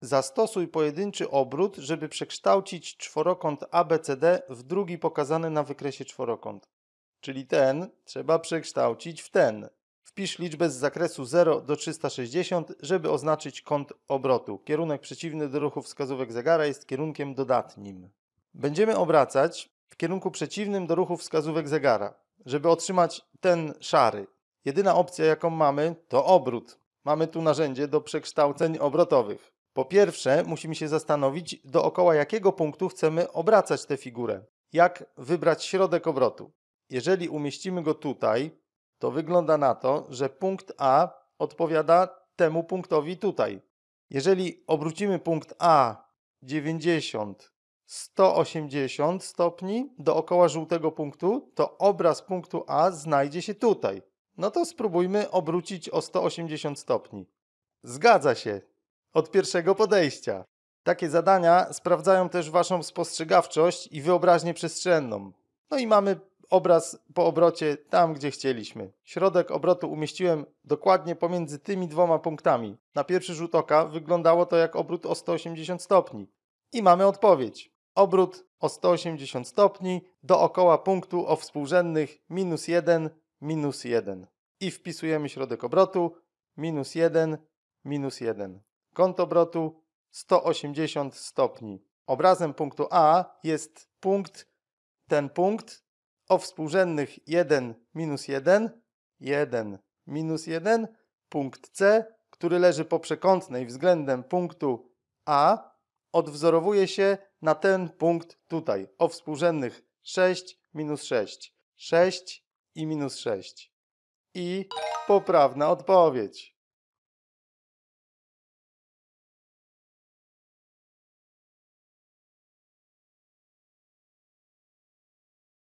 Zastosuj pojedynczy obrót, żeby przekształcić czworokąt ABCD w drugi pokazany na wykresie czworokąt. Czyli ten trzeba przekształcić w ten. Wpisz liczbę z zakresu 0 do 360, żeby oznaczyć kąt obrotu. Kierunek przeciwny do ruchu wskazówek zegara jest kierunkiem dodatnim. Będziemy obracać w kierunku przeciwnym do ruchu wskazówek zegara, żeby otrzymać ten szary. Jedyna opcja, jaką mamy, to obrót. Mamy tu narzędzie do przekształceń obrotowych. Po pierwsze, musimy się zastanowić, dookoła jakiego punktu chcemy obracać tę figurę. Jak wybrać środek obrotu? Jeżeli umieścimy go tutaj, to wygląda na to, że punkt A odpowiada temu punktowi tutaj. Jeżeli obrócimy punkt A 90, 180 stopni dookoła żółtego punktu, to obraz punktu A znajdzie się tutaj. No to spróbujmy obrócić o 180 stopni. Zgadza się, od pierwszego podejścia. Takie zadania sprawdzają też Waszą spostrzegawczość i wyobraźnię przestrzenną. No i mamy obraz po obrocie tam, gdzie chcieliśmy. Środek obrotu umieściłem dokładnie pomiędzy tymi dwoma punktami. Na pierwszy rzut oka wyglądało to jak obrót o 180 stopni. I mamy odpowiedź. Obrót o 180 stopni dookoła punktu o współrzędnych minus 1, minus 1. I wpisujemy środek obrotu minus 1, minus 1. Kąt obrotu 180 stopni. Obrazem punktu A jest punkt, ten punkt o współrzędnych 1 minus 1, 1 minus 1, punkt C, który leży po przekątnej względem punktu A, odwzorowuje się na ten punkt tutaj o współrzędnych 6 minus 6, 6 i minus 6. I poprawna odpowiedź.